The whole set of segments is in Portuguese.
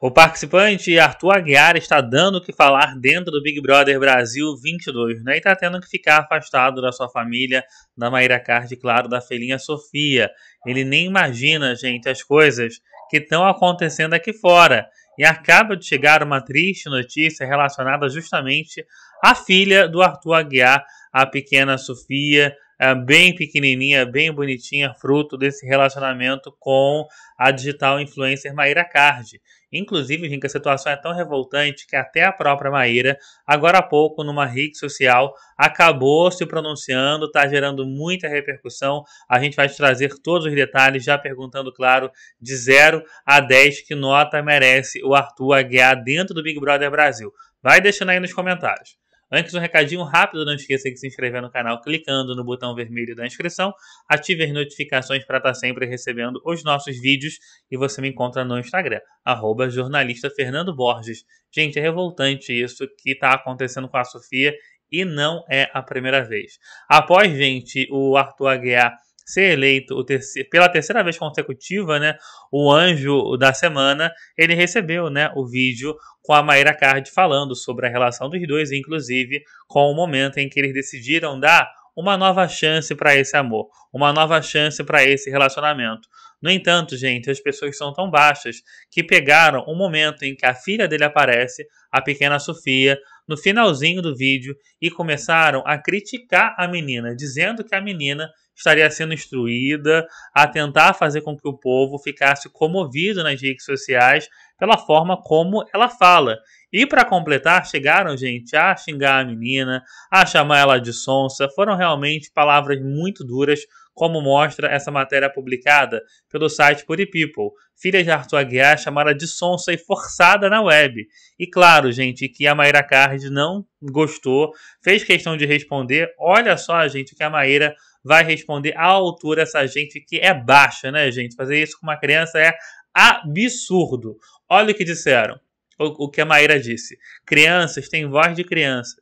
O participante Arthur Aguiar está dando o que falar dentro do Big Brother Brasil 22, né? E está tendo que ficar afastado da sua família, da Maíra Card, claro, da filhinha Sofia. Ele nem imagina, gente, as coisas que estão acontecendo aqui fora. E acaba de chegar uma triste notícia relacionada justamente à filha do Arthur Aguiar, a pequena Sofia é, bem pequenininha, bem bonitinha, fruto desse relacionamento com a digital influencer Maíra Card. Inclusive, Rica, a situação é tão revoltante que até a própria Maíra, agora há pouco, numa rede social, acabou se pronunciando, está gerando muita repercussão. A gente vai te trazer todos os detalhes, já perguntando, claro, de 0 a 10, que nota merece o Arthur Aguiar dentro do Big Brother Brasil. Vai deixando aí nos comentários. Antes, um recadinho rápido, não esqueça de se inscrever no canal clicando no botão vermelho da inscrição, ative as notificações para estar tá sempre recebendo os nossos vídeos e você me encontra no Instagram, arroba jornalista Fernando Borges. Gente, é revoltante isso que está acontecendo com a Sofia e não é a primeira vez. Após, gente, o Arthur Aguiar ser eleito terceiro, pela terceira vez consecutiva, né, o anjo da semana, ele recebeu, né, o vídeo com a Mayra Card falando sobre a relação dos dois, inclusive com o momento em que eles decidiram dar uma nova chance para esse amor, uma nova chance para esse relacionamento. No entanto, gente, as pessoas são tão baixas que pegaram o um momento em que a filha dele aparece, a pequena Sofia, no finalzinho do vídeo e começaram a criticar a menina, dizendo que a menina estaria sendo instruída a tentar fazer com que o povo ficasse comovido nas redes sociais pela forma como ela fala. E para completar, chegaram, gente, a xingar a menina, a chamar ela de sonsa. Foram realmente palavras muito duras, como mostra essa matéria publicada pelo site Puri People. Filha de Arthur Aguiar chamada de sonsa e forçada na web. E claro, gente, que a Maíra Card não gostou, fez questão de responder. Olha só, gente, o que a Maíra vai responder à altura essa gente que é baixa, né, gente? Fazer isso com uma criança é absurdo. Olha o que disseram, o, o que a Maíra disse. Crianças têm voz de criança.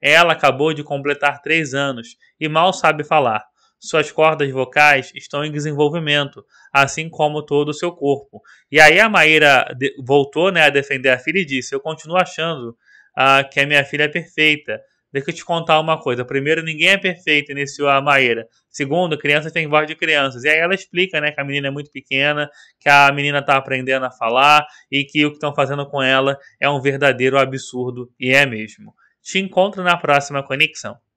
Ela acabou de completar três anos e mal sabe falar. Suas cordas vocais estão em desenvolvimento, assim como todo o seu corpo. E aí a Maíra voltou né, a defender a filha e disse: Eu continuo achando ah, que a minha filha é perfeita. Deixa eu te contar uma coisa. Primeiro, ninguém é perfeito, iniciou a Maíra. Segundo, crianças têm voz de crianças. E aí ela explica, né, que a menina é muito pequena, que a menina tá aprendendo a falar e que o que estão fazendo com ela é um verdadeiro absurdo e é mesmo. Te encontro na próxima conexão.